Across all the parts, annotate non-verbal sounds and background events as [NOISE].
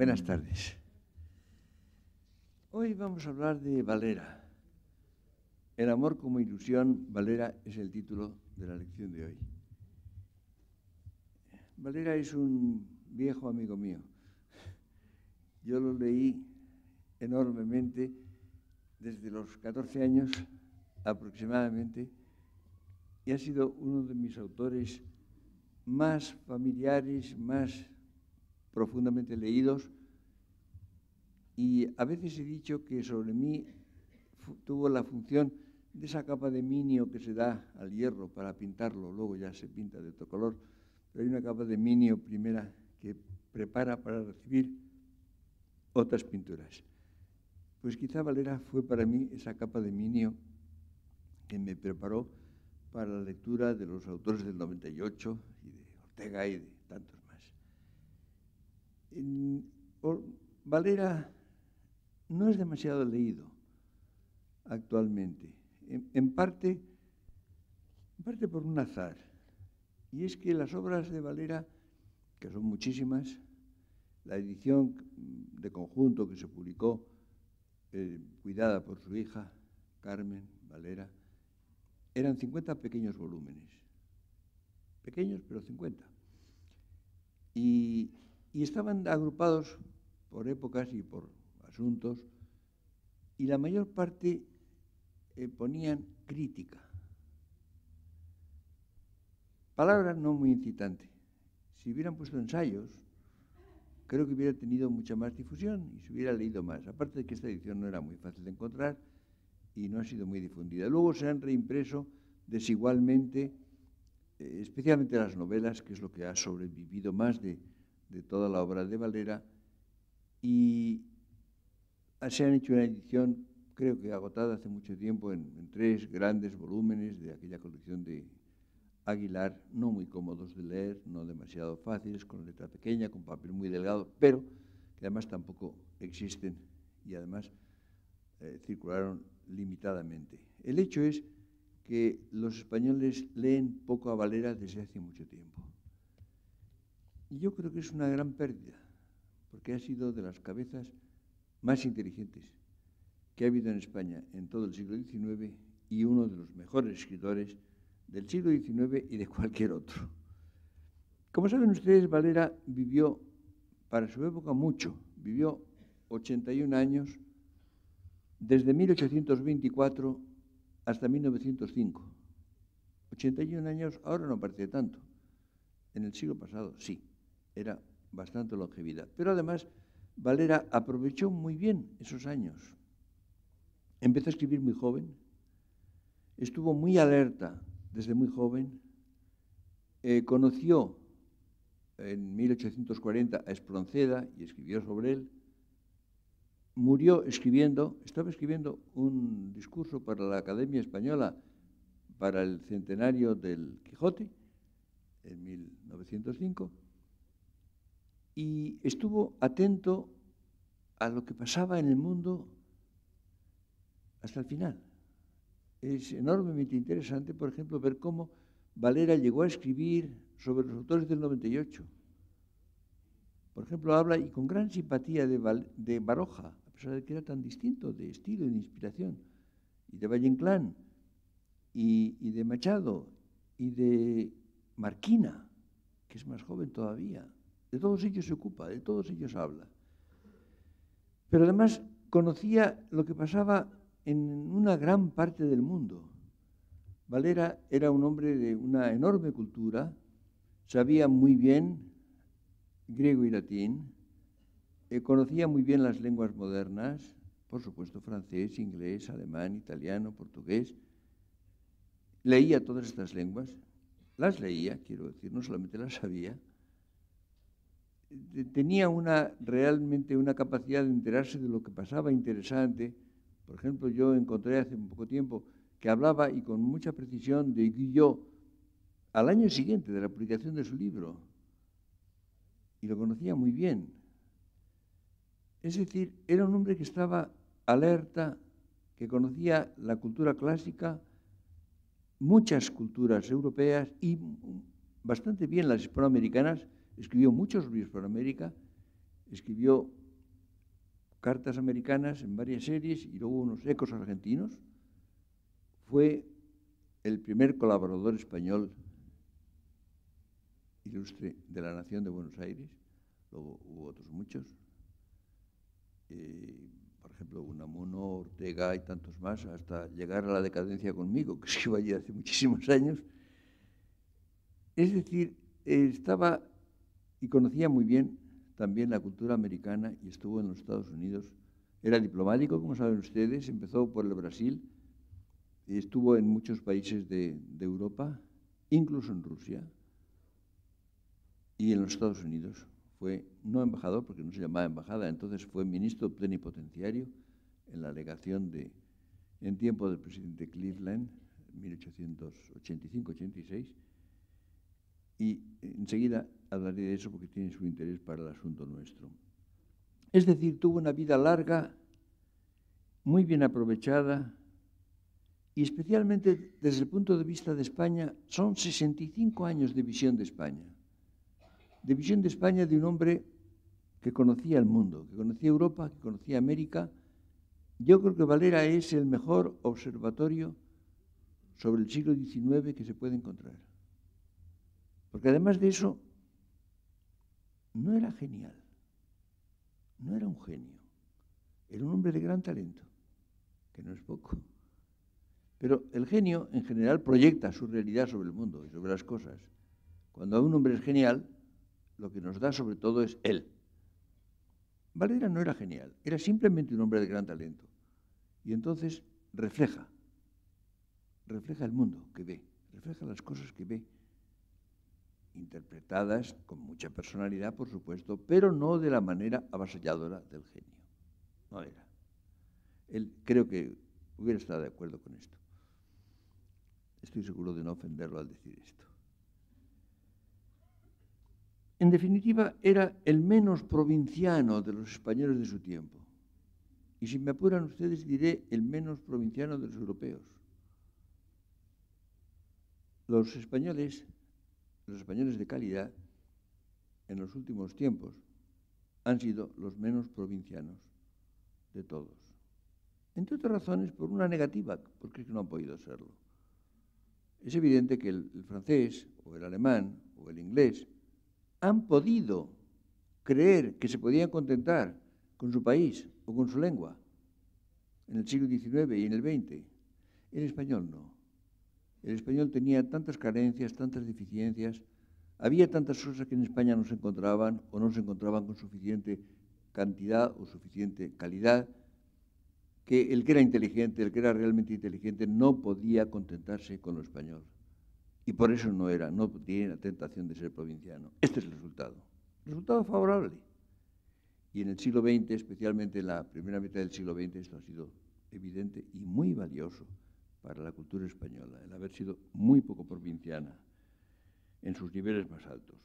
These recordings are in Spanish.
Buenas mm. tardes. Hoy vamos a hablar de Valera. El amor como ilusión, Valera es el título de la lección de hoy. Valera es un viejo amigo mío. Yo lo leí enormemente desde los 14 años aproximadamente y ha sido uno de mis autores más familiares, más profundamente leídos, y a veces he dicho que sobre mí tuvo la función de esa capa de minio que se da al hierro para pintarlo, luego ya se pinta de otro color, pero hay una capa de minio primera que prepara para recibir otras pinturas. Pues quizá Valera fue para mí esa capa de minio que me preparó para la lectura de los autores del 98 y de Ortega y de tantos Valera no es demasiado leído actualmente, en, parte, parte por un azar. Y es que las obras de Valera, que son muchísimas, la edición de conjunto que se publicó, eh, cuidada por su hija, Carmen Valera, eran 50 pequeños volúmenes. Pequeños, pero 50. Y y estaban agrupados por épocas y por asuntos, y la mayor parte eh, ponían crítica. Palabra no muy incitante. Si hubieran puesto ensayos, creo que hubiera tenido mucha más difusión y se hubiera leído más. Aparte de que esta edición no era muy fácil de encontrar y no ha sido muy difundida. Luego se han reimpreso desigualmente, eh, especialmente las novelas, que es lo que ha sobrevivido más de, de toda la obra de Valera y se han hecho una edición, creo que agotada hace mucho tiempo, en, tres grandes volúmenes de aquella colección de Aguilar, no muy cómodos de leer, no demasiado fáciles, con letra pequeña, con papel muy delgado, pero que además tampoco existen y además eh, circularon limitadamente. El hecho es que los españoles leen poco a Valera desde hace mucho tiempo. Y yo creo que es una gran pérdida, porque ha sido de las cabezas más inteligentes que ha habido en España en todo el siglo XIX y uno de los mejores escritores del siglo XIX y de cualquier otro. Como saben ustedes, Valera vivió para su época mucho, vivió 81 años desde 1824 hasta 1905. 81 años ahora no parece tanto, en el siglo pasado sí era bastante longevidad. Pero además, Valera aprovechó muy bien esos años. Empezó a escribir muy joven, estuvo muy alerta desde muy joven, eh, conoció en 1840 a Espronceda y escribió sobre él, murió escribiendo, estaba escribiendo un discurso para la Academia Española para el centenario del Quijote en 1905, y estuvo atento a lo que pasaba en el mundo hasta el final. Es enormemente interesante, por ejemplo, ver cómo Valera llegó a escribir sobre los autores del 98. Por ejemplo, habla y con gran simpatía de, Baroja, a pesar de que era tan distinto de estilo y de inspiración, y de Valle Inclán, y de Machado, y de Marquina, que es más joven todavía, de todos ellos se ocupa, de todos ellos habla. Pero además conocía lo que pasaba en una gran parte del mundo. Valera era un hombre de una enorme cultura, sabía muy bien griego y latín, eh, conocía muy bien las lenguas modernas, por supuesto francés, inglés, alemán, italiano, portugués. Leía todas estas lenguas, las leía, quiero decir, no solamente las sabía, tenía una, realmente una capacidad de enterarse de lo que pasaba interesante. Por ejemplo, yo encontré hace un poco tiempo que hablaba y con mucha precisión de Guillot al año siguiente de la publicación de su libro. Y lo conocía muy bien. Es decir, era un hombre que estaba alerta, que conocía la cultura clásica, muchas culturas europeas y bastante bien las hispanoamericanas, escribió muchos libros para América, escribió cartas americanas en varias series y luego unos ecos argentinos, fue el primer colaborador español ilustre de la Nación de Buenos Aires, luego hubo otros muchos, eh, por ejemplo, Unamuno, Ortega y tantos más, hasta llegar a la decadencia conmigo, que se [LAUGHS] allí hace muchísimos años. Es decir, estaba y conocía muy bien también la cultura americana y estuvo en los Estados Unidos. Era diplomático, como saben ustedes, empezó por el Brasil y estuvo en muchos países de, Europa, incluso en Rusia y en los Estados Unidos. Fue no embajador, porque no se llamaba embajada, entonces fue ministro plenipotenciario en la legación de, en tiempo del presidente Cleveland, 1885-86 y enseguida hablaré de eso porque tiene su interés para el asunto nuestro. Es decir, tuvo una vida larga, muy bien aprovechada, y especialmente desde el punto de vista de España, son 65 años de visión de España. De visión de España de un hombre que conocía el mundo, que conocía Europa, que conocía América. Yo creo que Valera es el mejor observatorio sobre el siglo XIX que se puede encontrar. Porque además de eso, no era genial, no era un genio, era un hombre de gran talento, que no es poco. Pero el genio en general proyecta su realidad sobre el mundo y sobre las cosas. Cuando un hombre es genial, lo que nos da sobre todo es él. Valera no era genial, era simplemente un hombre de gran talento. Y entonces refleja, refleja el mundo que ve, refleja las cosas que ve, interpretadas con mucha personalidad, por supuesto, pero no de la manera avasalladora del genio. No era. Él creo que hubiera estado de acuerdo con esto. Estoy seguro de no ofenderlo al decir esto. En definitiva, era el menos provinciano de los españoles de su tiempo. Y si me apuran ustedes, diré el menos provinciano de los europeos. Los españoles los españoles de calidad en los últimos tiempos han sido los menos provincianos de todos. Entre otras razones, por una negativa, porque es que no han podido serlo. Es evidente que el, francés o el alemán o el inglés han podido creer que se podían contentar con su país o con su lengua en el siglo XIX y en el XX. El español no. El español tenía tantas carencias, tantas deficiencias, había tantas cosas que en España no se encontraban o no se encontraban con suficiente cantidad o suficiente calidad, que el que era inteligente, el que era realmente inteligente, no podía contentarse con lo español. Y por eso no era, no tiene la tentación de ser provinciano. Este es el resultado. Resultado favorable. Y en el siglo XX, especialmente en la primera mitad del siglo XX, esto ha sido evidente y muy valioso para la cultura española, el haber sido muy poco provinciana en sus niveles más altos.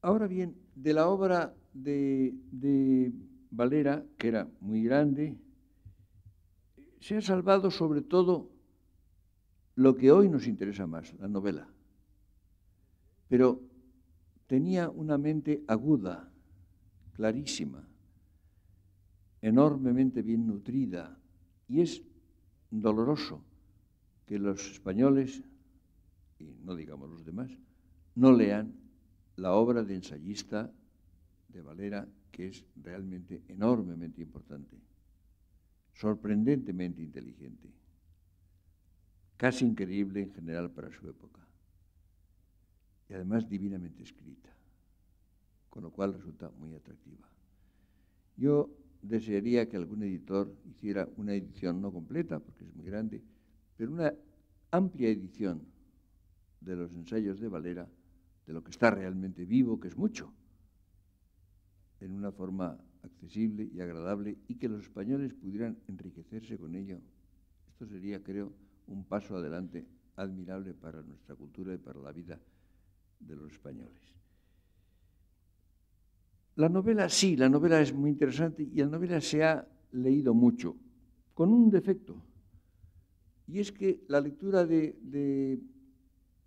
Ahora bien, de la obra de, de Valera, que era muy grande, se ha salvado sobre todo lo que hoy nos interesa más, la novela. Pero tenía una mente aguda, clarísima, enormemente bien nutrida, y es doloroso que los españoles, y no digamos los demás, no lean la obra de ensayista de Valera, que es realmente enormemente importante, sorprendentemente inteligente, casi increíble en general para su época, y además divinamente escrita, con lo cual resulta muy atractiva. Yo desearía que algún editor hiciera una edición no completa, porque es muy grande, pero una amplia edición de los ensayos de Valera, de lo que está realmente vivo, que es mucho, en una forma accesible y agradable y que los españoles pudieran enriquecerse con ello. Esto sería, creo, un paso adelante admirable para nuestra cultura y para la vida de los españoles. La novela, sí, la novela es muy interesante y la novela se ha leído mucho, con un defecto. Y es que la lectura de,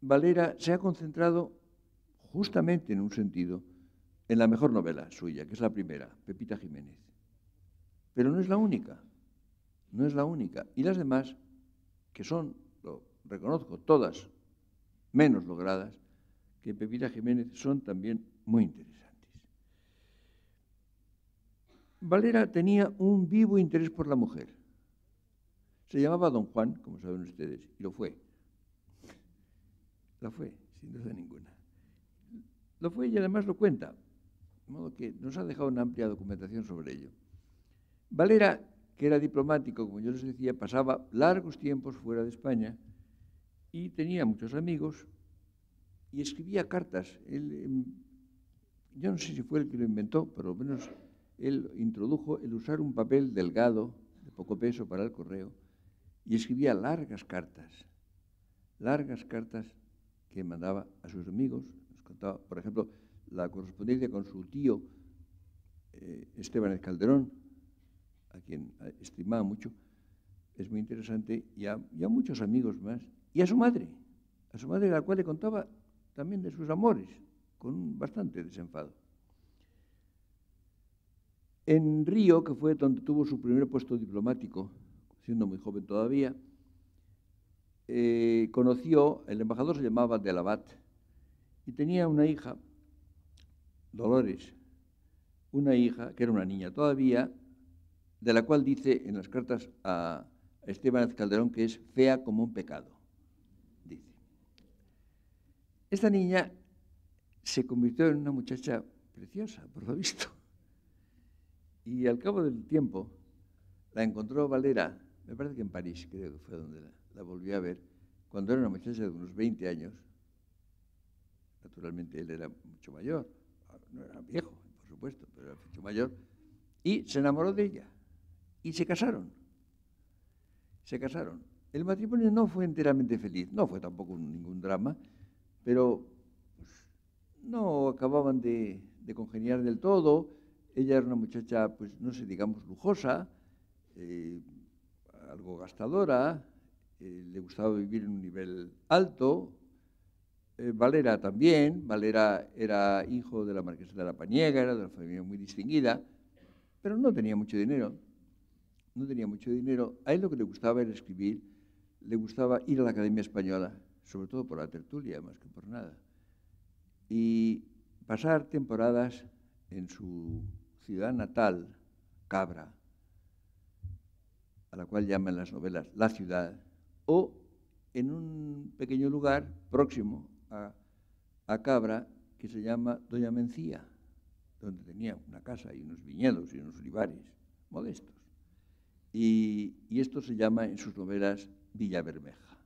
Valera se ha concentrado justamente en un sentido, en la mejor novela suya, que es la primera, Pepita Jiménez. Pero no es la única, no es la única. Y las demás, que son, lo reconozco, todas menos logradas, que Pepita Jiménez son también muy interesantes. Valera tenía un vivo interés por la mujer. Se llamaba Don Juan, como saben ustedes, y lo fue. La fue, sin duda ninguna. Lo fue y además lo cuenta, de modo que nos ha dejado una amplia documentación sobre ello. Valera, que era diplomático, como yo les decía, pasaba largos tiempos fuera de España y tenía muchos amigos y escribía cartas. Em, yo no sé si fue el que lo inventó, pero lo menos él introdujo el usar un papel delgado, de poco peso para el correo, y escribía largas cartas, largas cartas que mandaba a sus amigos. contaba, por ejemplo, la correspondencia con su tío eh, Esteban Calderón, a quien eh, estimaba mucho, es muy interesante, y a, muchos amigos más, y a su madre, a su madre a la cual le contaba también de sus amores, con bastante desenfado. En Río, que fue donde tuvo su primer puesto diplomático, siendo muy joven todavía, eh, conoció, el embajador se llamaba Delabat, y tenía una hija, Dolores, una hija que era una niña todavía, de la cual dice en las cartas a Esteban Calderón que es fea como un pecado. Dice. Esta niña se convirtió en una muchacha preciosa, por lo visto. Y al cabo del tiempo la encontró Valera, me parece que en París, creo que fue donde la, volvió a ver, cuando era una muchacha de unos 20 años. Naturalmente él era mucho mayor, no era viejo, por supuesto, pero era mucho mayor. Y se enamoró de ella. Y se casaron. Se casaron. El matrimonio no fue enteramente feliz, no fue tampoco ningún drama, pero pues, no acababan de, de congeniar del todo ella era una muchacha, pues no sé, digamos, lujosa, eh, algo gastadora, eh, le gustaba vivir en un nivel alto. Eh, Valera también, Valera era hijo de la marquesa de la Pañega, era de una familia muy distinguida, pero no tenía mucho dinero. No tenía mucho dinero. A él lo que le gustaba era escribir, le gustaba ir a la Academia Española, sobre todo por la tertulia, más que por nada. Y pasar temporadas en su ciudad natal, Cabra, a la cual llaman las novelas La ciudad, o en un pequeño lugar próximo a, Cabra que se llama Doña Mencía, donde tenía una casa y unos viñedos y unos olivares modestos. Y, esto se llama en sus novelas Villa Bermeja.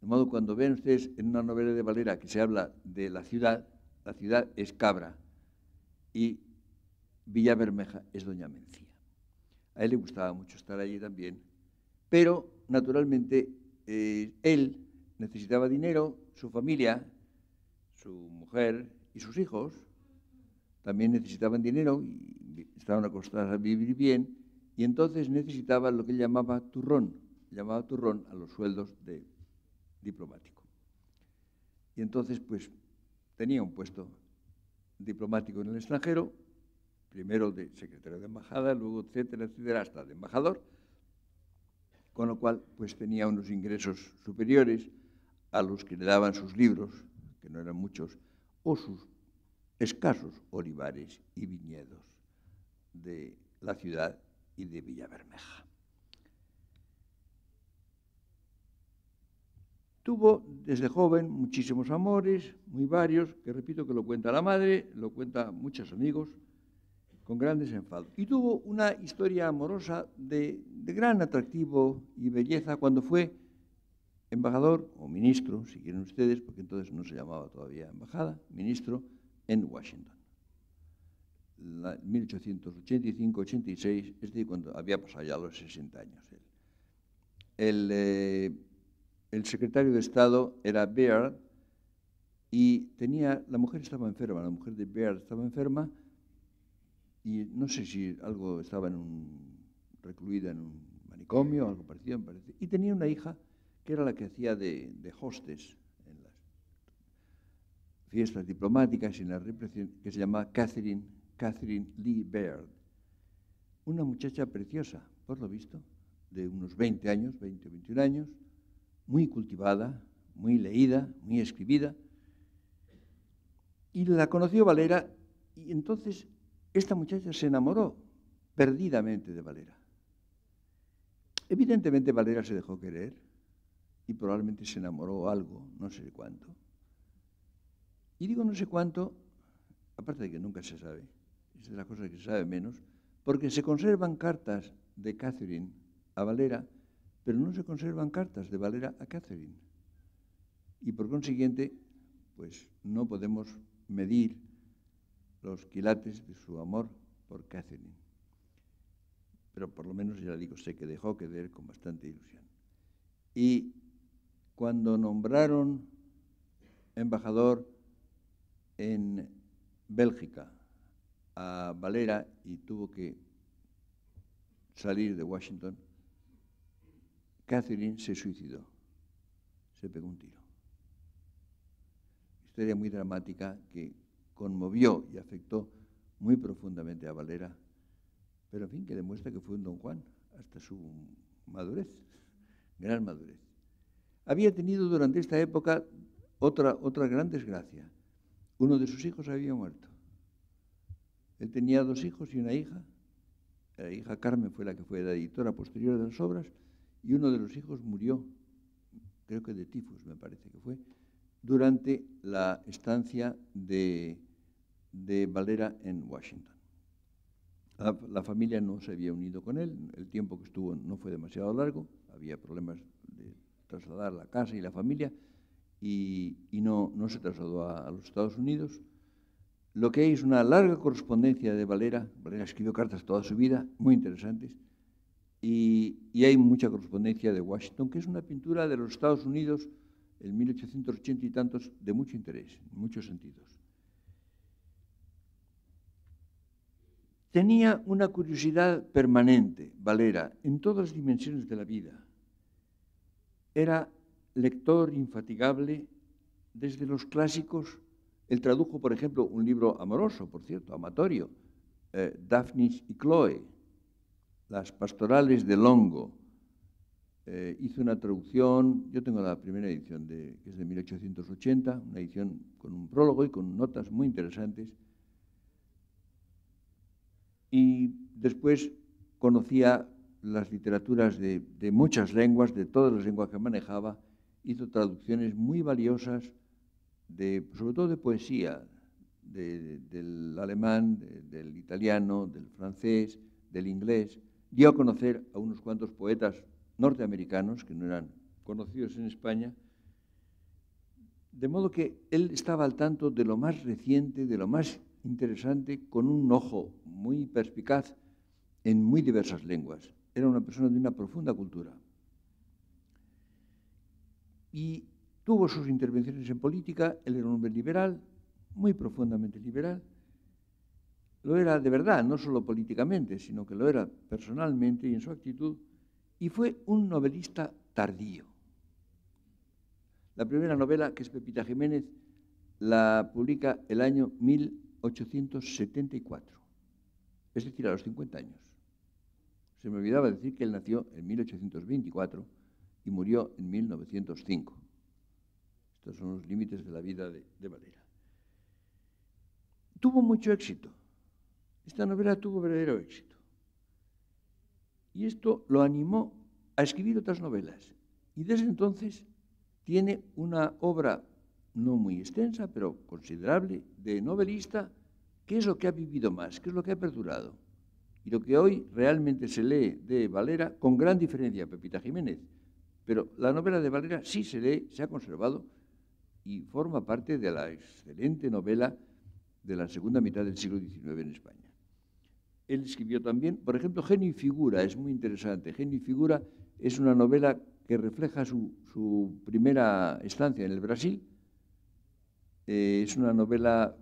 De modo cuando ven ustedes en una novela de Valera que se habla de la ciudad, la ciudad es Cabra y Villa Bermeja es doña Mencía. A él le gustaba mucho estar allí también, pero naturalmente eh, él necesitaba dinero, su familia, su mujer y sus hijos también necesitaban dinero y estaban acostumbrados a vivir bien y entonces necesitaba lo que él llamaba turrón, llamaba turrón a los sueldos de diplomático. Y entonces pues tenía un puesto diplomático en el extranjero, primero de secretario de embajada, luego etcétera, etcétera, hasta de embajador, con lo cual pues tenía unos ingresos superiores a los que le daban sus libros, que no eran muchos, o sus escasos olivares y viñedos de la ciudad y de Bermeja. Tuvo desde joven muchísimos amores, muy varios, que repito que lo cuenta la madre, lo cuenta muchos amigos, con gran desenfado. Y tuvo una historia amorosa de, gran atractivo y belleza cuando fue embajador o ministro, si quieren ustedes, porque entonces no se llamaba todavía embajada, ministro en Washington. 1885-86, es decir, cuando había pasado los 60 años. El, eh, el secretario de Estado era Baird y tenía, la mujer estaba enferma, la mujer de Baird estaba enferma, y no sé si algo estaba en un, recluida en un manicomio, algo parecido, me parece. Y tenía una hija que era la que hacía de, hostes en las fiestas diplomáticas y en la represión, que se llamaba Catherine, Catherine Lee Baird. Una muchacha preciosa, por lo visto, de unos 20 años, 20 o 21 años, muy cultivada, muy leída, muy escribida. Y la conoció Valera y entonces esta muchacha se enamoró perdidamente de Valera. Evidentemente Valera se dejó querer y probablemente se enamoró algo, no sé cuánto. Y digo no sé cuánto, aparte de que nunca se sabe, es de cosa que se sabe menos, porque se conservan cartas de Catherine a Valera, pero no se conservan cartas de Valera a Catherine. Y por consiguiente, pues no podemos medir los quilates de su amor por Catherine. Pero por lo menos, ya digo, sé que dejó que ver con bastante ilusión. Y cuando nombraron embajador en Bélgica a Valera y tuvo que salir de Washington, Catherine se suicidó, se pegó un tiro. Historia muy dramática que conmovió y afectó muy profundamente a Valera, pero en fin, que demuestra que fue un don Juan hasta su madurez, gran madurez. Había tenido durante esta época otra, otra gran desgracia. Uno de sus hijos había muerto. Él tenía dos hijos y una hija. La hija Carmen fue la que fue la editora posterior de las obras y uno de los hijos murió, creo que de tifus me parece que fue, durante la estancia de, de Valera en Washington. La, familia no se había unido con él, el tiempo que estuvo no fue demasiado largo, había problemas de trasladar la casa y la familia y, no, se trasladó a, los Estados Unidos. Lo que hay es una larga correspondencia de Valera, Valera escribió cartas toda su vida, muy interesantes, y, y hay mucha correspondencia de Washington, que es una pintura de los Estados Unidos en 1880 y tantos de mucho interés, en muchos sentidos. Tenía una curiosidad permanente, Valera, en todas las dimensiones de la vida. Era lector infatigable desde los clásicos. Él tradujo, por ejemplo, un libro amoroso, por cierto, amatorio, eh, Daphnis y Chloe, Las pastorales de Longo. Eh, hizo una traducción, yo tengo la primera edición, de, que es de 1880, una edición con un prólogo y con notas muy interesantes y después conocía las literaturas de, muchas lenguas, de todas las lenguas que manejaba, hizo traducciones muy valiosas, de, sobre todo de poesía, del alemán, del italiano, del francés, del inglés. Dio a conocer a unos cuantos poetas norteamericanos que no eran conocidos en España, de modo que él estaba al tanto de lo más reciente, de lo más interesante, con un ojo muy perspicaz en muy diversas lenguas. Era una persona de una profunda cultura. Y tuvo sus intervenciones en política, él era un hombre liberal, muy profundamente liberal. Lo era de verdad, no solo políticamente, sino que lo era personalmente y en su actitud, y fue un novelista tardío. La primera novela, que es Pepita Jiménez, la publica el año 1900. 1874, es decir, a los 50 años. Se me olvidaba decir que él nació en 1824 y murió en 1905. Estos son los límites de la vida de, de Valera. Tuvo mucho éxito. Esta novela tuvo verdadero éxito. Y esto lo animó a escribir otras novelas. Y desde entonces tiene una obra no muy extensa, pero considerable, de novelista ¿Qué es lo que ha vivido más? ¿Qué es lo que ha perdurado? Y lo que hoy realmente se lee de Valera, con gran diferencia Pepita Jiménez, pero la novela de Valera sí se lee, se ha conservado y forma parte de la excelente novela de la segunda mitad del siglo XIX en España. Él escribió también, por ejemplo, Genio y Figura, es muy interesante. Genio y Figura es una novela que refleja su, primera estancia en el Brasil. Eh, es una novela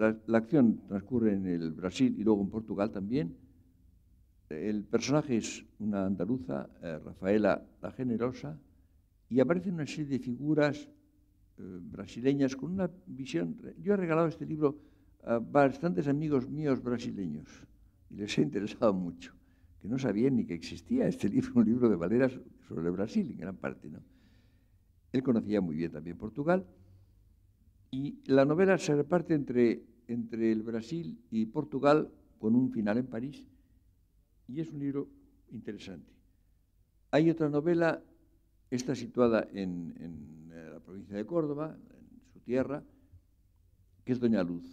la, acción transcurre en el Brasil y luego en Portugal también. El personaje es una andaluza, eh, Rafaela la Generosa, y aparecen una serie de figuras eh, brasileñas con una visión. Yo he regalado este libro a bastantes amigos míos brasileños y les he interesado mucho, que no sabían ni que existía este libro, un libro de valeras sobre Brasil en gran parte. ¿no? Él conocía muy bien también Portugal. Y la novela se reparte entre entre el Brasil y Portugal con un final en París y es un libro interesante. Hay otra novela, está situada en, eh, la provincia de Córdoba, en su tierra, que es Doña Luz.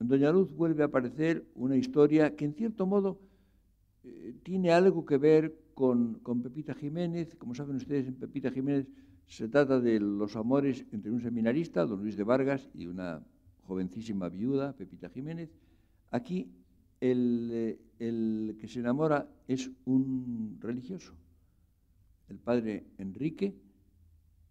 En Doña Luz vuelve a aparecer una historia que en cierto modo eh, tiene algo que ver con, Pepita Jiménez. Como saben ustedes, en Pepita Jiménez se trata de los amores entre un seminarista, don Luis de Vargas, y una jovencísima viuda, Pepita Jiménez. Aquí eh, el, que se enamora es un religioso, el padre Enrique,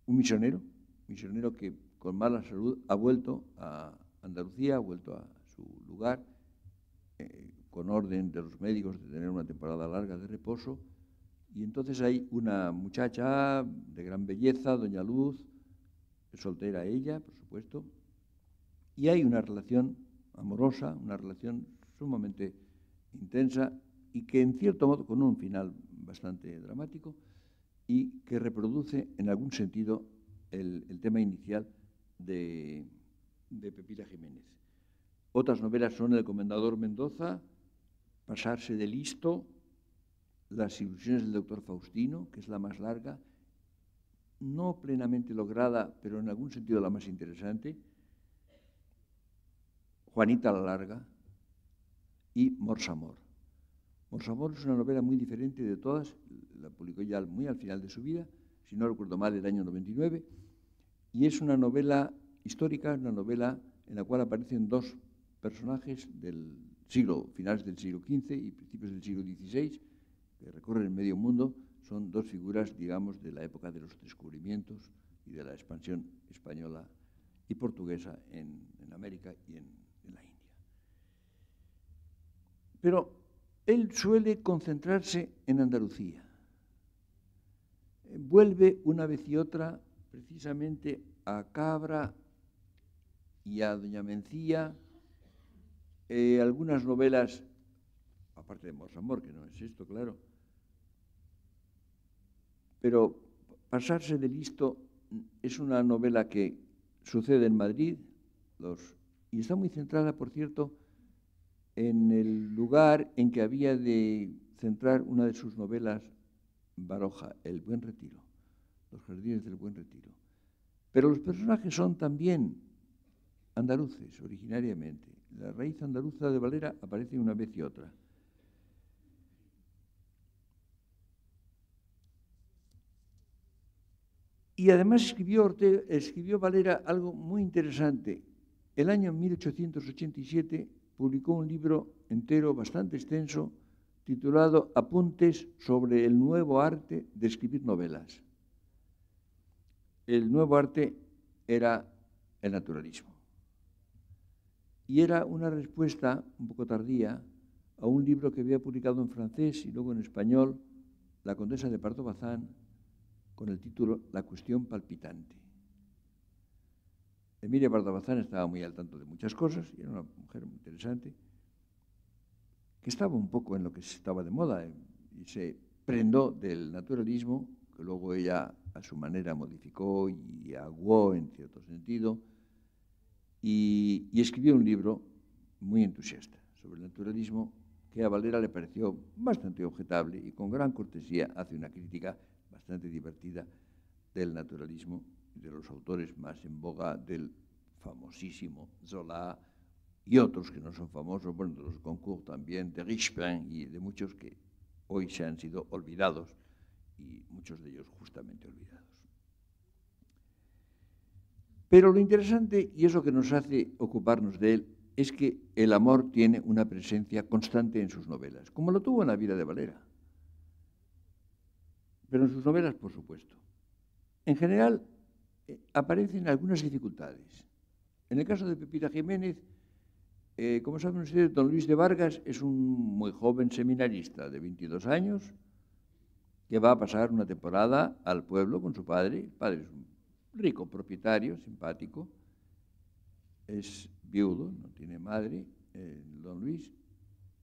un misionero, misionero que con mala salud ha vuelto a Andalucía, ha vuelto a su lugar, eh, con orden de los médicos de tener una temporada larga de reposo. Y entonces hay una muchacha de gran belleza, doña Luz, soltera ella, por supuesto, y hay una relación amorosa, una relación sumamente intensa y que en cierto modo, con un final bastante dramático, y que reproduce en algún sentido el, tema inicial de, de Pepita Jiménez. Otras novelas son El Comendador Mendoza, Pasarse de Listo, Las ilusiones del doctor Faustino, que es la más larga, no plenamente lograda, pero en algún sentido la más interesante, Juanita la Larga y Morsamor. Morsamor es una novela muy diferente de todas, la publicó ya muy al final de su vida, si no recuerdo mal, el año 99, y es una novela histórica, una novela en la cual aparecen dos personajes del siglo, finales del siglo XV y principios del siglo XVI, que recorren el medio mundo, son dos figuras, digamos, de la época de los descubrimientos y de la expansión española y portuguesa en, en América y en pero él suele concentrarse en Andalucía. Vuelve una vez y otra precisamente a Cabra y a Doña Mencía, eh, algunas novelas, aparte de Amor, que no es esto, claro, pero Pasarse de listo es una novela que sucede en Madrid y está muy centrada, por cierto, en el lugar en que había de centrar una de sus novelas Baroja, El Buen Retiro, Los Jardines del Buen Retiro. Pero los personajes son también andaluces, originariamente. La raíz andaluza de Valera aparece una vez y otra. Y además escribió, escribió Valera algo muy interesante. El año 1887 publicó un libro entero bastante extenso titulado Apuntes sobre el nuevo arte de escribir novelas. El nuevo arte era el naturalismo. Y era una respuesta un poco tardía a un libro que había publicado en francés y luego en español la condesa de Pardo Bazán con el título La cuestión palpitante. Emilia Bardabazán estaba muy al tanto de muchas cosas y era una mujer muy interesante, que estaba un poco en lo que estaba de moda eh, y se prendó del naturalismo, que luego ella a su manera modificó y aguó en cierto sentido, y escribió un libro muy entusiasta sobre el naturalismo que a Valera le pareció bastante objetable y con gran cortesía hace una crítica bastante divertida del naturalismo de los autores más en boga del famosísimo Zola y otros que no son famosos, bueno, de los Goncourt también, de Richepin y de muchos que hoy se han sido olvidados y muchos de ellos justamente olvidados. Pero lo interesante y eso que nos hace ocuparnos de él es que el amor tiene una presencia constante en sus novelas, como lo tuvo en la vida de Valera. Pero en sus novelas, por supuesto. En general, aparecen algunas dificultades. En el caso de Pepita Jiménez, eh, como saben ustedes, don Luis de Vargas es un muy joven seminarista de 22 años que va a pasar una temporada al pueblo con su padre. El padre es un rico propietario, simpático, es viudo, no tiene madre, eh, don Luis,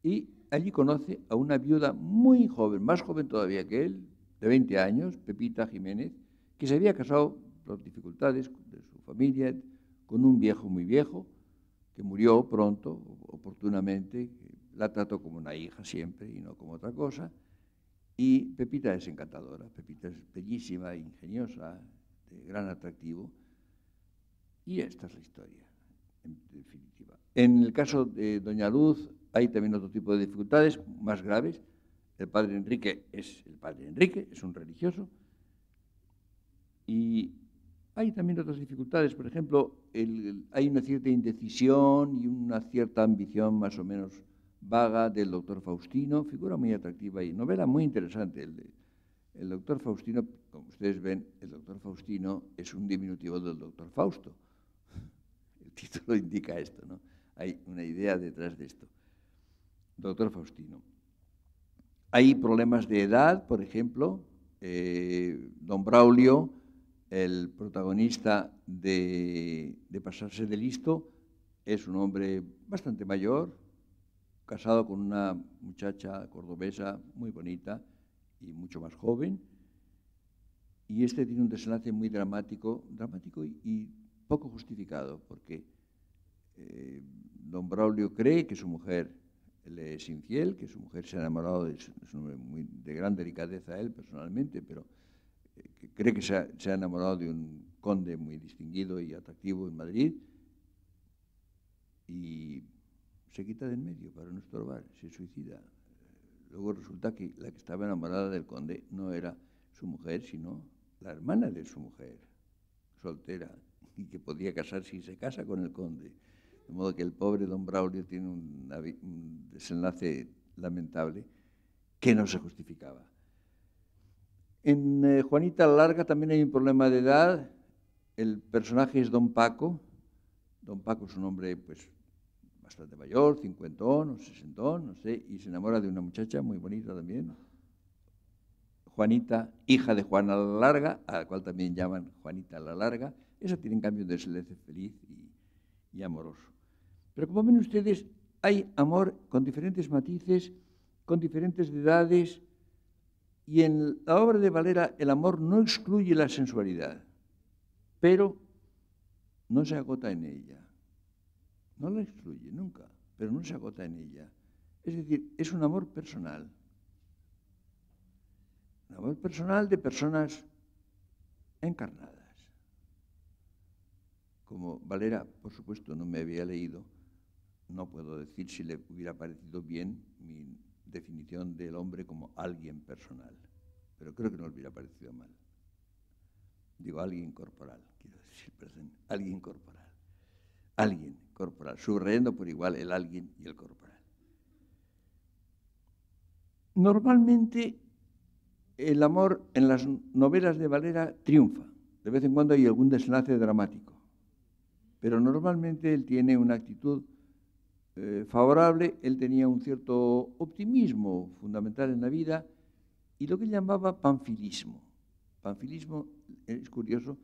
y allí conoce a una viuda muy joven, más joven todavía que él, de 20 años, Pepita Jiménez, que se había casado las dificultades de su familia, con un viejo muy viejo, que murió pronto, oportunamente, la trató como una hija siempre y no como otra cosa. Y Pepita es encantadora, Pepita es bellísima, ingeniosa, de gran atractivo. Y esta es la historia, en definitiva. En el caso de Doña Luz hay también otro tipo de dificultades más graves. El padre Enrique es el padre Enrique, es un religioso. Y hay también otras dificultades, por ejemplo, hay una cierta indecisión y una cierta ambición más o menos vaga del doctor Faustino, figura muy atractiva y novela muy interesante. El, doctor Faustino, como ustedes ven, el doctor Faustino es un diminutivo del doctor Fausto. [LAUGHS] El título indica esto, ¿no? Hay una idea detrás de esto. Doctor Faustino. Hay problemas de edad, por ejemplo, eh, don Braulio el protagonista de, Pasarse de Listo es un hombre bastante mayor, casado con una muchacha cordobesa muy bonita y mucho más joven. Y este tiene un desenlace muy dramático, dramático y, poco justificado, porque eh, don Braulio cree que su mujer le es infiel, que su mujer se ha enamorado de, es de gran delicadeza a él personalmente, pero cree que se ha, enamorado de un conde muy distinguido y atractivo en Madrid y se quita del medio para no estorbar, se suicida. Luego resulta que la que estaba enamorada del conde no era su mujer, sino la hermana de su mujer, soltera, y que podía casarse y se casa con el conde. De modo que el pobre don Braulio tiene un desenlace lamentable que no se justificaba. En eh, Juanita la Larga también hay un problema de edad. El personaje es Don Paco. Don Paco es un hombre pues, bastante mayor, cincuentón o sesentón, no sé, y se enamora de una muchacha muy bonita también. Juanita, hija de Juana la Larga, a la cual también llaman Juanita la Larga. Esa tiene en cambio de deslece feliz y, y amoroso. Pero como ven ustedes, hay amor con diferentes matices, con diferentes edades, y en la obra de Valera el amor no excluye la sensualidad, pero no se agota en ella. No la excluye nunca, pero no se agota en ella. Es decir, es un amor personal. Un amor personal de personas encarnadas. Como Valera, por supuesto, no me había leído, no puedo decir si le hubiera parecido bien mi definición del hombre como alguien personal, pero creo que no le hubiera parecido mal. Digo, alguien corporal, quiero decir, alguien corporal. Alguien corporal, subrayando por igual el alguien y el corporal. Normalmente el amor en las novelas de Valera triunfa. De vez en cuando hay algún desenlace dramático, pero normalmente él tiene una actitud eh, favorable, él tenía un cierto optimismo fundamental en la vida y lo que llamaba panfilismo. Panfilismo, es curioso,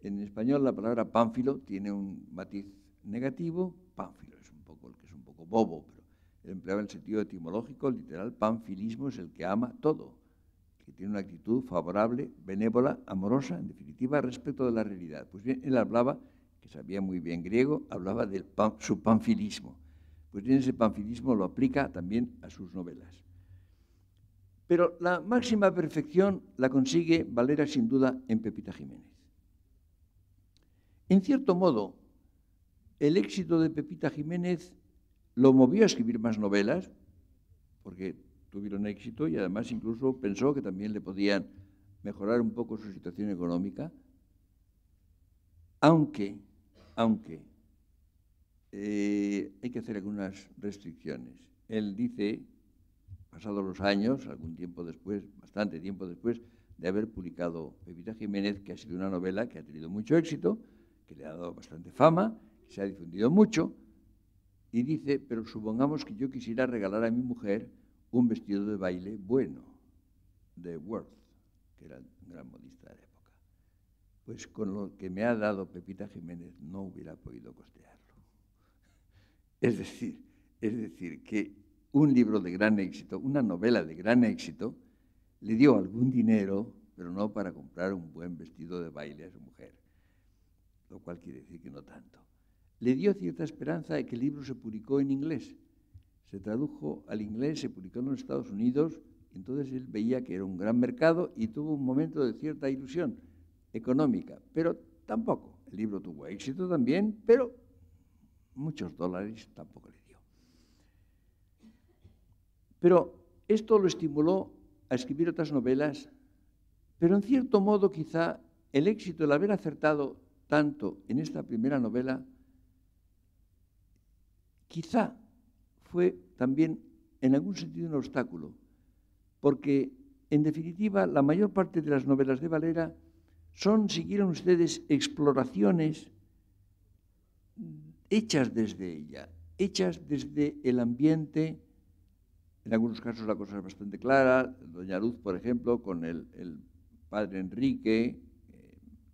en español la palabra pánfilo tiene un matiz negativo, pánfilo es un poco el que es un poco bobo, pero él empleaba el sentido etimológico, literal, panfilismo es el que ama todo, que tiene una actitud favorable, benévola, amorosa, en definitiva, respecto de la realidad. Pues bien, él hablaba, que sabía muy bien griego, hablaba de su panfilismo pues bien ese panfilismo lo aplica también a sus novelas. Pero la máxima perfección la consigue Valera sin duda en Pepita Jiménez. En cierto modo, el éxito de Pepita Jiménez lo movió a escribir más novelas, porque tuvieron éxito y además incluso pensó que también le podían mejorar un poco su situación económica, aunque, aunque eh, hay que hacer algunas restricciones. Él dice, pasados los años, algún tiempo después, bastante tiempo después, de haber publicado Pepita Jiménez, que ha sido una novela que ha tenido mucho éxito, que le ha dado bastante fama, que se ha difundido mucho, y dice, pero supongamos que yo quisiera regalar a mi mujer un vestido de baile bueno, de Worth, que era un gran modista de la época. Pues con lo que me ha dado Pepita Jiménez no hubiera podido costear. Es decir, es decir, que un libro de gran éxito, una novela de gran éxito, le dio algún dinero, pero no para comprar un buen vestido de baile a su mujer, lo cual quiere decir que no tanto. Le dio cierta esperanza de que el libro se publicó en inglés. Se tradujo al inglés, se publicó en los Estados Unidos, entonces él veía que era un gran mercado y tuvo un momento de cierta ilusión económica, pero tampoco. El libro tuvo éxito también, pero muchos dólares tampoco le dio. Pero esto lo estimuló a escribir otras novelas, pero en cierto modo quizá el éxito, el haber acertado tanto en esta primera novela, quizá fue también en algún sentido un obstáculo, porque en definitiva la mayor parte de las novelas de Valera son, si ustedes, exploraciones hechas desde ella, hechas desde el ambiente, en algunos casos la cosa es bastante clara, Doña Luz, por ejemplo, con el, padre Enrique, eh,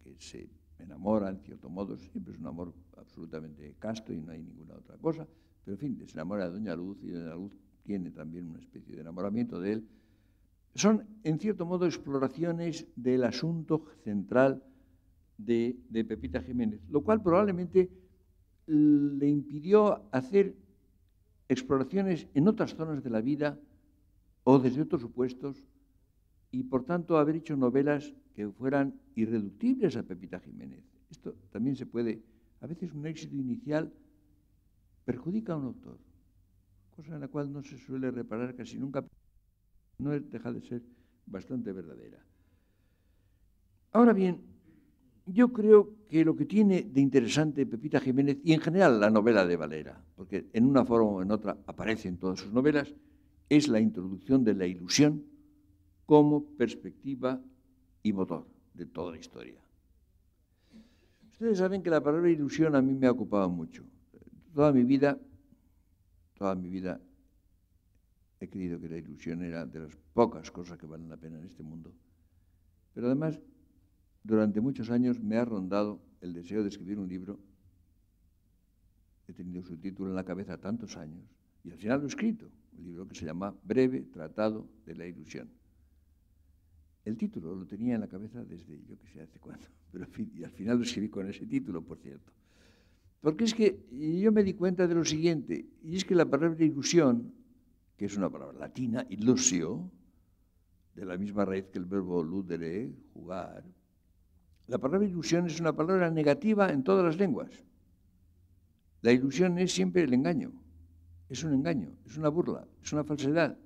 que se enamora, en cierto modo, siempre es un amor absolutamente casto y no hay ninguna otra cosa, pero en fin, se enamora de Doña Luz y Doña Luz tiene también una especie de enamoramiento de él. Son, en cierto modo, exploraciones del asunto central de, de Pepita Jiménez, lo cual probablemente le impidió hacer exploraciones en otras zonas de la vida o desde otros supuestos y por tanto haber hecho novelas que fueran irreductibles a Pepita Jiménez. Esto también se puede, a veces un éxito inicial perjudica a un autor, cosa en la cual no se suele reparar casi nunca, no deja de ser bastante verdadera. Ahora bien, yo creo que lo que tiene de interesante Pepita Jiménez y en general la novela de Valera, porque en una forma o en otra aparece en todas sus novelas, es la introducción de la ilusión como perspectiva y motor de toda la historia. Ustedes saben que la palabra ilusión a mí me ha ocupado mucho. Toda mi vida, toda mi vida he creído que la ilusión era de las pocas cosas que valen la pena en este mundo. Pero además durante muchos años me ha rondado el deseo de escribir un libro. He tenido su título en la cabeza tantos años y al final lo he escrito, un libro que se llama Breve Tratado de la Ilusión. El título lo tenía en la cabeza desde yo que sé hace cuándo, [LAUGHS] pero y al final lo escribí con ese título, por cierto. Porque es que yo me di cuenta de lo siguiente, y es que la palabra ilusión, que es una palabra latina, ilusio, de la misma raíz que el verbo ludere, jugar, la palabra ilusión es una palabra negativa en todas las lenguas. La ilusión es siempre el engaño. Es un engaño, es una burla, es una falsedad.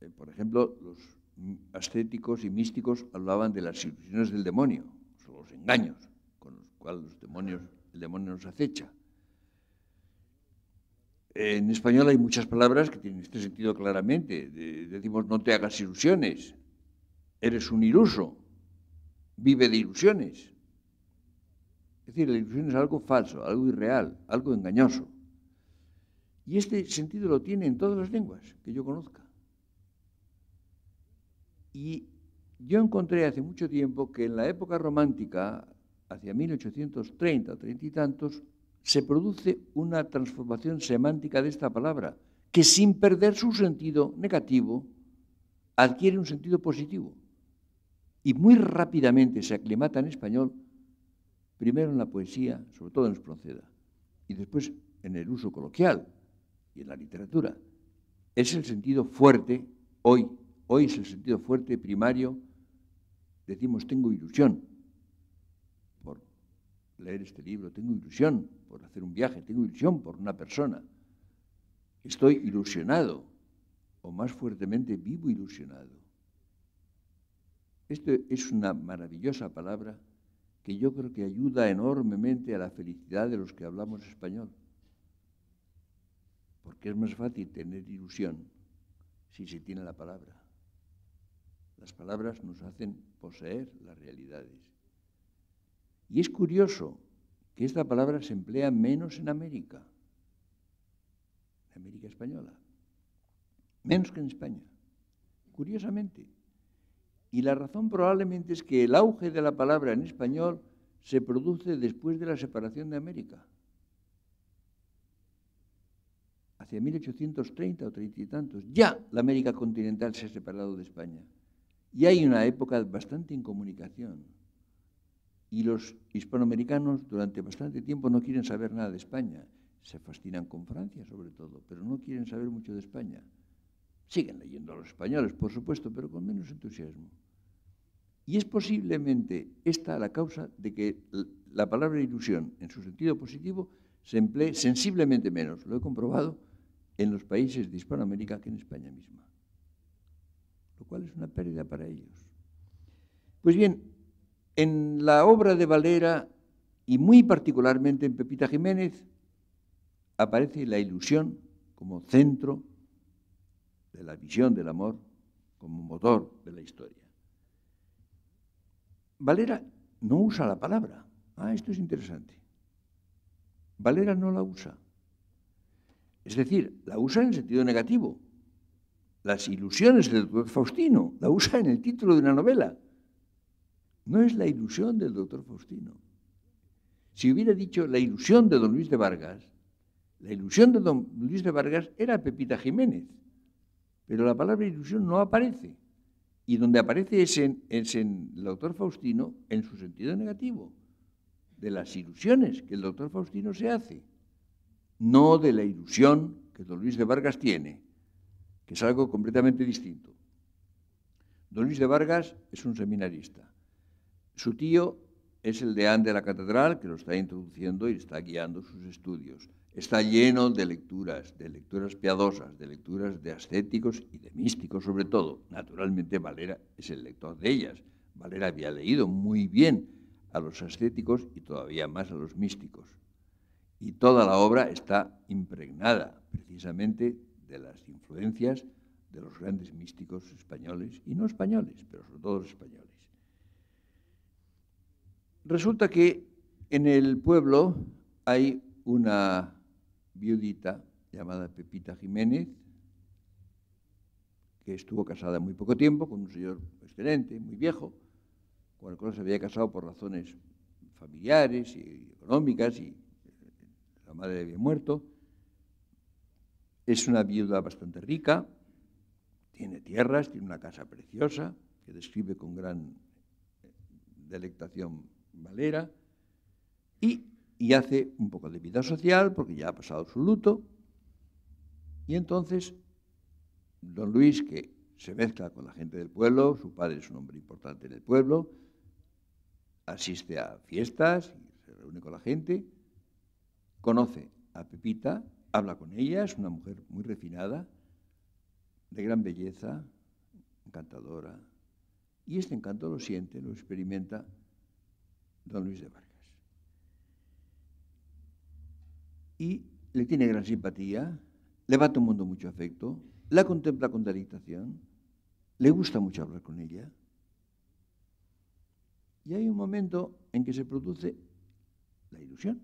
Eh, por ejemplo, los ascéticos y místicos hablaban de las ilusiones del demonio, son los engaños con los cuales los demonios, el demonio nos acecha. En español hay muchas palabras que tienen este sentido claramente. decimos no te hagas ilusiones, eres un iluso vive de ilusiones. Es decir, la ilusión es algo falso, algo irreal, algo engañoso. Y este sentido lo tiene en todas las lenguas que yo conozca. Y yo encontré hace mucho tiempo que en la época romántica, hacia 1830, treinta y tantos, se produce una transformación semántica de esta palabra, que sin perder su sentido negativo, adquiere un sentido positivo y muy rápidamente se aclimata en español, primero en la poesía, sobre todo en los y después en el uso coloquial y en la literatura. Es el sentido fuerte hoy, hoy es el sentido fuerte primario. Decimos, tengo ilusión por leer este libro, tengo ilusión por hacer un viaje, tengo ilusión por una persona. Estoy ilusionado, o más fuertemente, vivo ilusionado. Esto es una maravillosa palabra que yo creo que ayuda enormemente a la felicidad de los que hablamos español. Porque es más fácil tener ilusión si se tiene la palabra. Las palabras nos hacen poseer las realidades. Y es curioso que esta palabra se emplea menos en América, en América española, menos que en España, curiosamente. Y la razón probablemente es que el auge de la palabra en español se produce después de la separación de América. Hacia 1830 o 30 y tantos, ya la América continental se ha separado de España. Y hay una época bastante incomunicación. Y los hispanoamericanos durante bastante tiempo no quieren saber nada de España. Se fascinan con Francia sobre todo, pero no quieren saber mucho de España. Siguen leyendo a los españoles, por supuesto, pero con menos entusiasmo. Y es posiblemente esta la causa de que la palabra ilusión, en su sentido positivo, se emplee sensiblemente menos, lo he comprobado, en los países de Hispanoamérica que en España misma. Lo cual es una pérdida para ellos. Pues bien, en la obra de Valera y muy particularmente en Pepita Jiménez aparece la ilusión como centro de la visión del amor como motor de la historia. Valera no usa la palabra. Ah, esto es interesante. Valera no la usa. Es decir, la usa en sentido negativo. Las ilusiones del doctor Faustino la usa en el título de una novela. No es la ilusión del doctor Faustino. Si hubiera dicho la ilusión de don Luis de Vargas, la ilusión de don Luis de Vargas era Pepita Jiménez pero la palabra ilusión no aparece. Y donde aparece es en, el doctor Faustino en su sentido negativo, de las ilusiones que el doctor Faustino se hace, no de la ilusión que don Luis de Vargas tiene, que es algo completamente distinto. Don Luis de Vargas es un seminarista. Su tío es el deán de la catedral que lo está introduciendo y está guiando sus estudios. Está lleno de lecturas, de lecturas piadosas, de lecturas de ascéticos y de místicos sobre todo. Naturalmente Valera es el lector de ellas. Valera había leído muy bien a los ascéticos y todavía más a los místicos. Y toda la obra está impregnada precisamente de las influencias de los grandes místicos españoles y no españoles, pero sobre todo españoles. Resulta que en el pueblo hay una viudita llamada Pepita Jiménez, que estuvo casada muy poco tiempo con un señor excelente, muy viejo, con el cual se había casado por razones familiares y económicas y la madre había muerto. Es una viuda bastante rica, tiene tierras, tiene una casa preciosa que describe con gran delectación Valera y y hace un poco de vida social porque ya ha pasado su luto. Y entonces, don Luis, que se mezcla con la gente del pueblo, su padre es un hombre importante en el pueblo, asiste a fiestas, se reúne con la gente, conoce a Pepita, habla con ella, es una mujer muy refinada, de gran belleza, encantadora, y este encanto lo siente, lo experimenta don Luis de Barrio. y le tiene gran simpatía, le va mundo mucho afecto, la contempla con delictación, le gusta mucho hablar con ella. Y hay un momento en que se produce la ilusión.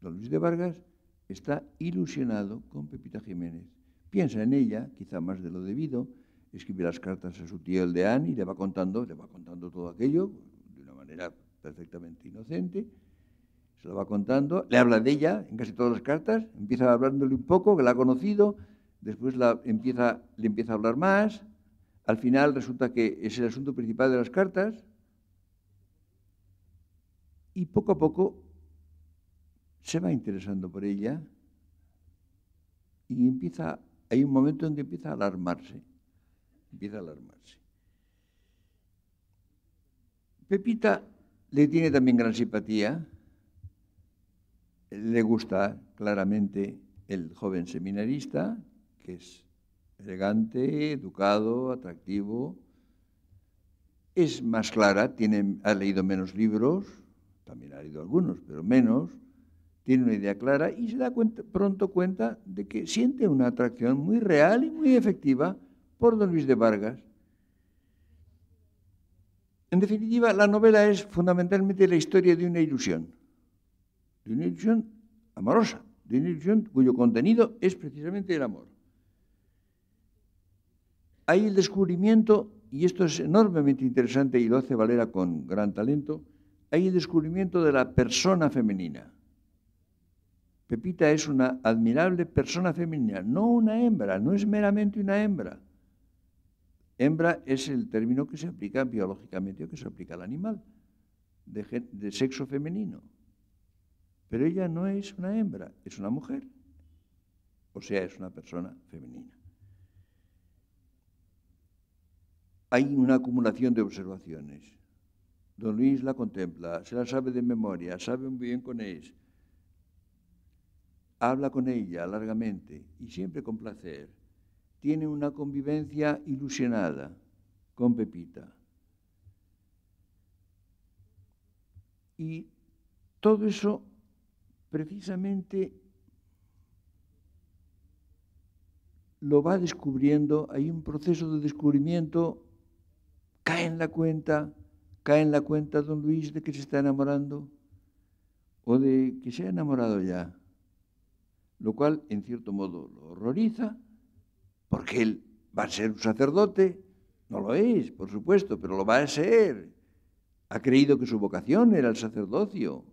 Don Luis de Vargas está ilusionado con Pepita Jiménez. Piensa en ella, quizá más de lo debido, escribe las cartas a su tío el y le va contando, le va contando todo aquello de una manera perfectamente inocente se la va contando, le habla de ella en casi todas las cartas, empieza hablándole un poco, que la ha conocido, después la empieza, le empieza a hablar más, al final resulta que es el asunto principal de las cartas, y poco a poco se va interesando por ella y empieza, hay un momento en que empieza a alarmarse, empieza a alarmarse. Pepita le tiene también gran simpatía, le gusta claramente el joven seminarista, que es elegante, educado, atractivo. Es más clara, tiene, ha leído menos libros, también ha leído algunos, pero menos. Tiene una idea clara y se da cuenta, pronto cuenta de que siente una atracción muy real y muy efectiva por don Luis de Vargas. En definitiva, la novela es fundamentalmente la historia de una ilusión de una ilusión amorosa, de una ilusión cuyo contenido es precisamente el amor. Hay el descubrimiento, y esto es enormemente interesante y lo hace Valera con gran talento, hay el descubrimiento de la persona femenina. Pepita es una admirable persona femenina, no una hembra, no es meramente una hembra. Hembra es el término que se aplica biológicamente o que se aplica al animal, de, de sexo femenino. Pero ella no es una hembra, es una mujer. O sea, es una persona femenina. Hay una acumulación de observaciones. Don Luis la contempla, se la sabe de memoria, sabe muy bien con él. Habla con ella largamente y siempre con placer. Tiene una convivencia ilusionada con Pepita. Y todo eso precisamente lo va descubriendo, hay un proceso de descubrimiento, cae en la cuenta, cae en la cuenta don Luis de que se está enamorando o de que se ha enamorado ya, lo cual en cierto modo lo horroriza porque él va a ser un sacerdote, no lo es, por supuesto, pero lo va a ser. Ha creído que su vocación era el sacerdocio,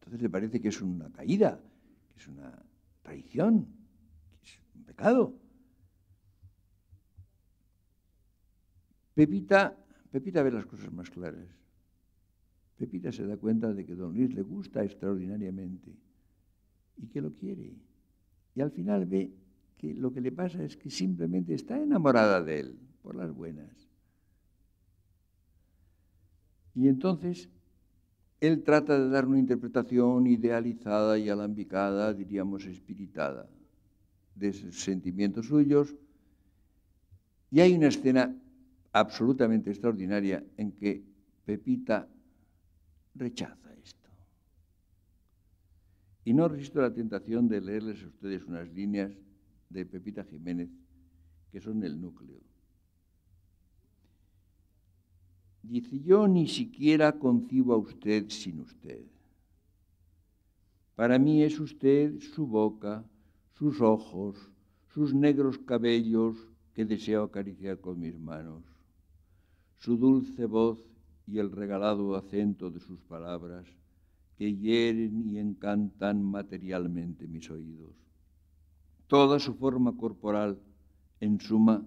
entonces le parece que es una caída, que es una traición, que es un pecado. Pepita, Pepita ve las cosas más claras. Pepita se da cuenta de que Don Luis le gusta extraordinariamente y que lo quiere. Y al final ve que lo que le pasa es que simplemente está enamorada de él, por las buenas. Y entonces él trata de dar una interpretación idealizada y alambicada, diríamos espiritada, de sentimientos suyos. Y hay una escena absolutamente extraordinaria en que Pepita rechaza esto. Y no resisto la tentación de leerles a ustedes unas líneas de Pepita Jiménez que son el núcleo Dice, yo ni siquiera concibo a usted sin usted. Para mí es usted su boca, sus ojos, sus negros cabellos que deseo acariciar con mis manos, su dulce voz y el regalado acento de sus palabras que hieren y encantan materialmente mis oídos. Toda su forma corporal, en suma,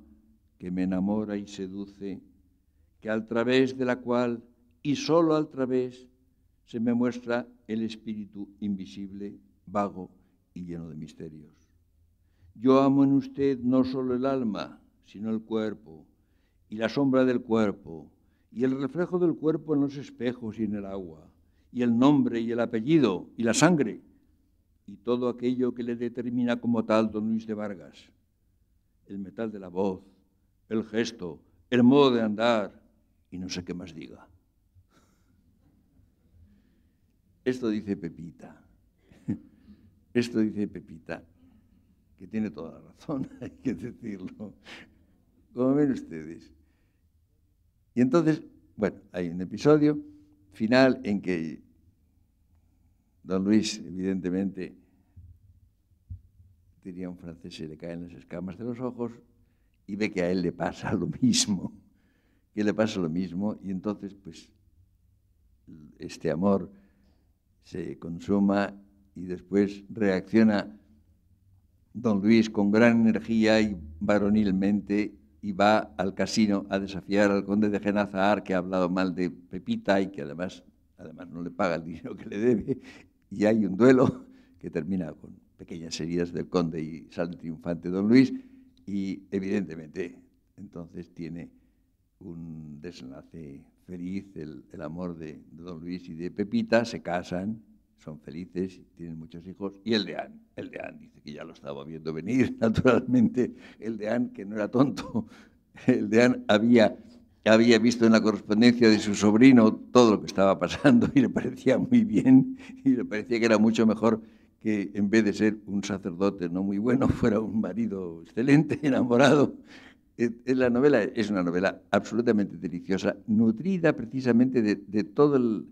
que me enamora y seduce que al través de la cual y solo al través se me muestra el espíritu invisible, vago y lleno de misterios. Yo amo en usted no solo el alma, sino el cuerpo, y la sombra del cuerpo, y el reflejo del cuerpo en los espejos y en el agua, y el nombre y el apellido y la sangre, y todo aquello que le determina como tal don Luis de Vargas. El metal de la voz, el gesto, el modo de andar, y no sé qué más diga. Esto dice Pepita. [LAUGHS] Esto dice Pepita, que tiene toda la razón, [LAUGHS] hay que decirlo. Como ven ustedes. Y entonces, bueno, hay un episodio final en que don Luis, evidentemente, diría un francés, se le caen las escamas de los ojos y ve que a él le pasa [LAUGHS] lo mismo que le pasa lo mismo y entonces pues este amor se consuma y después reacciona don Luis con gran energía y varonilmente y va al casino a desafiar al conde de Genazar que ha hablado mal de Pepita y que además, además no le paga el dinero que le debe y hay un duelo que termina con pequeñas heridas del conde y sale triunfante don Luis y evidentemente entonces tiene un desenlace feliz, el, amor de, Don Luis y de Pepita, se casan, son felices, tienen muchos hijos, y el Anne, el Anne, dice que ya lo estaba viendo venir, [LAUGHS] naturalmente, el Anne que no era tonto, el deán había, había visto en la correspondencia de su sobrino todo lo que estaba pasando y le parecía muy bien, y le parecía que era mucho mejor que en vez de ser un sacerdote no muy bueno, fuera un marido excelente, [LAUGHS] enamorado, eh, eh, la novela es una novela absolutamente deliciosa, nutrida precisamente de, todo el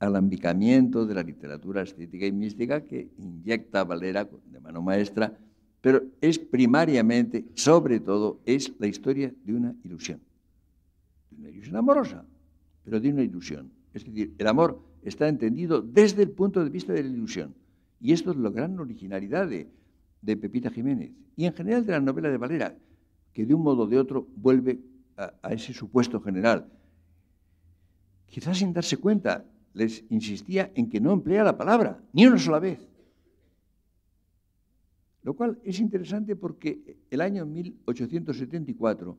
alambicamiento de la literatura estética y mística que inyecta Valera de mano maestra, pero es primariamente, sobre todo, es la historia de una ilusión, de una ilusión amorosa, pero de una ilusión. Es decir, el amor está entendido desde el punto de vista de la ilusión. Y esto es la gran originalidad de Pepita Jiménez y en general de la novela de Valera que de un modo o de otro vuelve a, ese supuesto general. Quizás sin darse cuenta, les insistía en que no emplea la palabra, ni una sola vez. Lo cual es interesante porque el año 1874,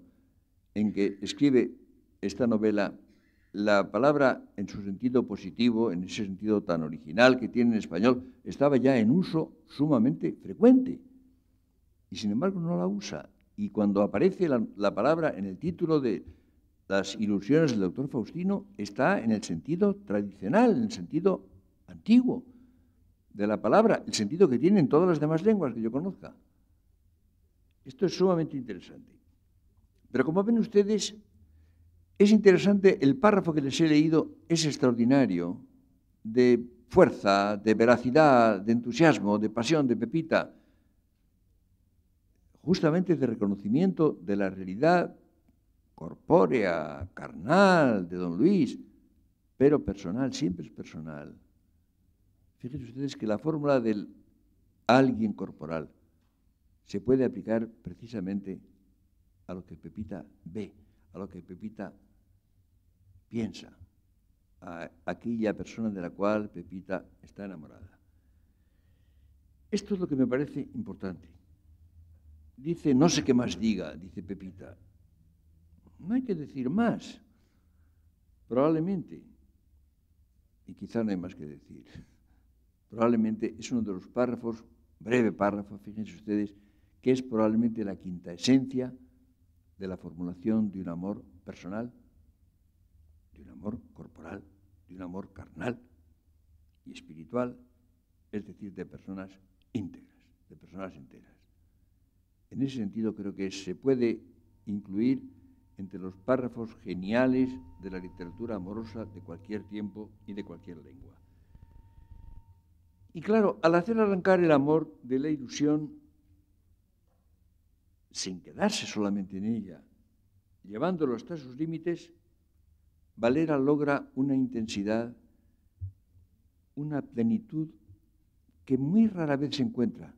en que escribe esta novela, la palabra en su sentido positivo, en ese sentido tan original que tiene en español, estaba ya en uso sumamente frecuente. Y sin embargo no la usa. Y cuando aparece la, palabra en el título de las ilusiones del doctor Faustino, está en el sentido tradicional, en el sentido antiguo de la palabra, el sentido que tiene en todas las demás lenguas que yo conozca. Esto es sumamente interesante. Pero como ven ustedes, es interesante, el párrafo que les he leído es extraordinario, de fuerza, de veracidad, de entusiasmo, de pasión, de pepita justamente de reconocimiento de la realidad corpórea, carnal de don Luis, pero personal, siempre es personal. Fíjense ustedes que la fórmula del alguien corporal se puede aplicar precisamente a lo que Pepita ve, a lo que Pepita piensa, a aquella persona de la cual Pepita está enamorada. Esto es lo que me parece importante. Dice, no sé qué más diga, dice Pepita. No hay que decir más, probablemente. Y quizá no hay más que decir. Probablemente es uno de los párrafos, breve párrafo, fíjense ustedes, que es probablemente la quinta esencia de la formulación de un amor personal, de un amor corporal, de un amor carnal y espiritual, es decir, de personas íntegras, de personas enteras. En ese sentido creo que se puede incluir entre los párrafos geniales de la literatura amorosa de cualquier tiempo y de cualquier lengua. Y claro, al hacer arrancar el amor de la ilusión, sin quedarse solamente en ella, llevándolo hasta sus límites, Valera logra una intensidad, una plenitud que muy rara vez se encuentra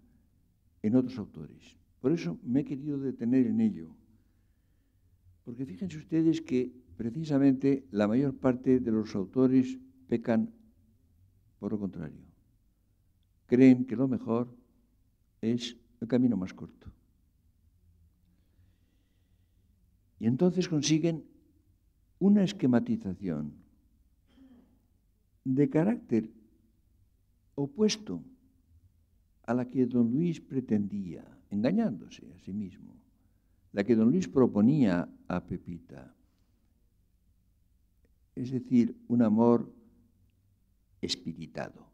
en otros autores. Por eso me he querido detener en ello. Porque fíjense ustedes que precisamente la mayor parte de los autores pecan por lo contrario. Creen que lo mejor es el camino más corto. Y entonces consiguen una esquematización de carácter opuesto a la que don Luis pretendía engañándose a sí mismo, la que don Luis proponía a Pepita. Es decir, un amor espiritado,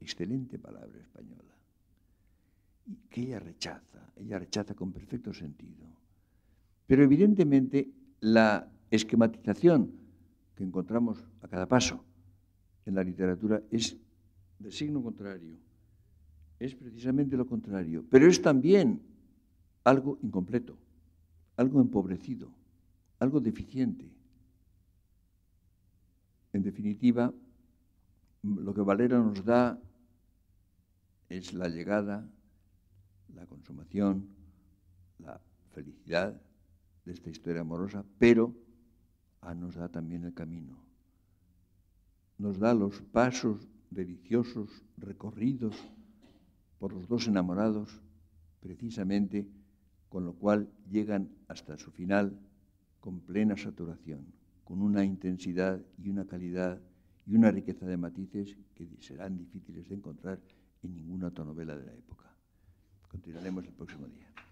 excelente palabra española, que ella rechaza, ella rechaza con perfecto sentido. Pero evidentemente la esquematización que encontramos a cada paso en la literatura es de signo contrario es precisamente lo contrario, pero es también algo incompleto, algo empobrecido, algo deficiente. En definitiva, lo que Valera nos da es la llegada, la consumación, la felicidad de esta historia amorosa, pero ah, nos da también el camino. Nos da los pasos deliciosos recorridos por los dos enamorados, precisamente, con lo cual llegan hasta su final con plena saturación, con una intensidad y una calidad y una riqueza de matices que serán difíciles de encontrar en ninguna autonovela de la época. Continuaremos el próximo día.